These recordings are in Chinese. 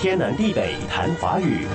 天南地北谈华语。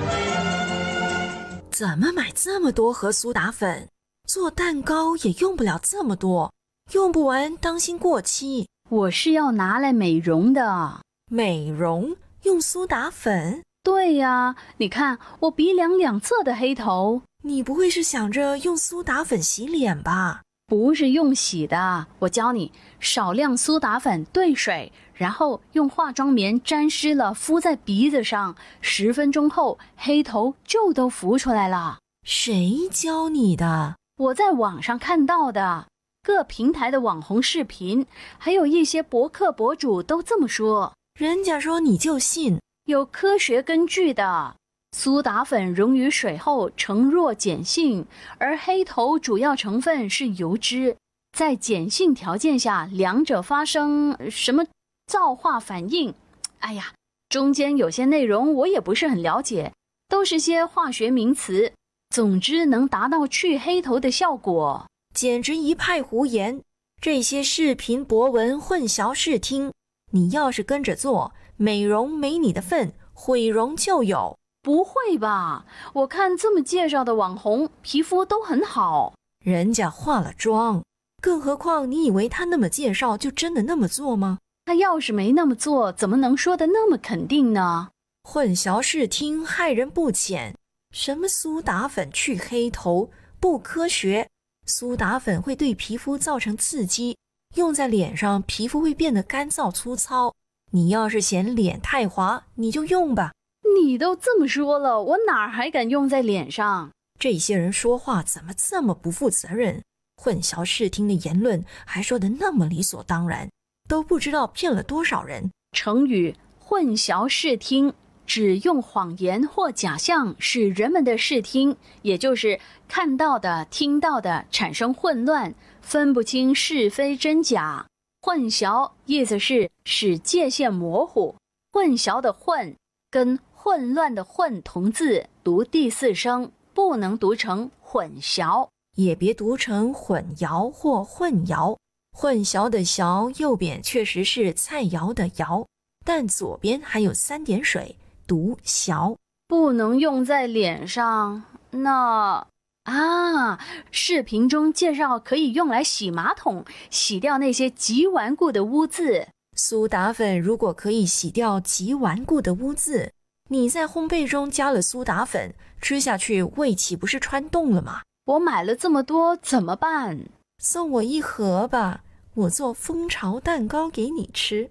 怎么买这么多盒苏打粉？做蛋糕也用不了这么多，用不完当心过期。我是要拿来美容的，美容用苏打粉？对呀，你看我鼻梁两侧的黑头。你不会是想着用苏打粉洗脸吧？不是用洗的，我教你：少量苏打粉兑水，然后用化妆棉沾湿了敷在鼻子上，十分钟后黑头就都浮出来了。谁教你的？我在网上看到的，各平台的网红视频，还有一些博客博主都这么说。人家说你就信，有科学根据的。苏打粉溶于水后呈弱碱性，而黑头主要成分是油脂，在碱性条件下，两者发生什么皂化反应？哎呀，中间有些内容我也不是很了解，都是些化学名词。总之能达到去黑头的效果，简直一派胡言。这些视频博文混淆视听，你要是跟着做，美容没你的份，毁容就有。不会吧？我看这么介绍的网红皮肤都很好，人家化了妆，更何况你以为他那么介绍就真的那么做吗？他要是没那么做，怎么能说得那么肯定呢？混淆视听，害人不浅。什么苏打粉去黑头不科学，苏打粉会对皮肤造成刺激，用在脸上皮肤会变得干燥粗糙。你要是嫌脸太滑，你就用吧。你都这么说了，我哪还敢用在脸上？这些人说话怎么这么不负责任？混淆视听的言论还说的那么理所当然，都不知道骗了多少人。成语“混淆视听”指用谎言或假象使人们的视听，也就是看到的、听到的产生混乱，分不清是非真假。混淆意思是使界限模糊。混淆的混。跟混乱的混同字读第四声，不能读成混淆，也别读成混淆或混淆。混淆的淆右边确实是菜肴的肴，但左边还有三点水，读淆，不能用在脸上。那啊，视频中介绍可以用来洗马桶，洗掉那些极顽固的污渍。苏打粉如果可以洗掉极顽固的污渍，你在烘焙中加了苏打粉，吃下去胃岂不是穿洞了吗？我买了这么多，怎么办？送我一盒吧，我做蜂巢蛋糕给你吃。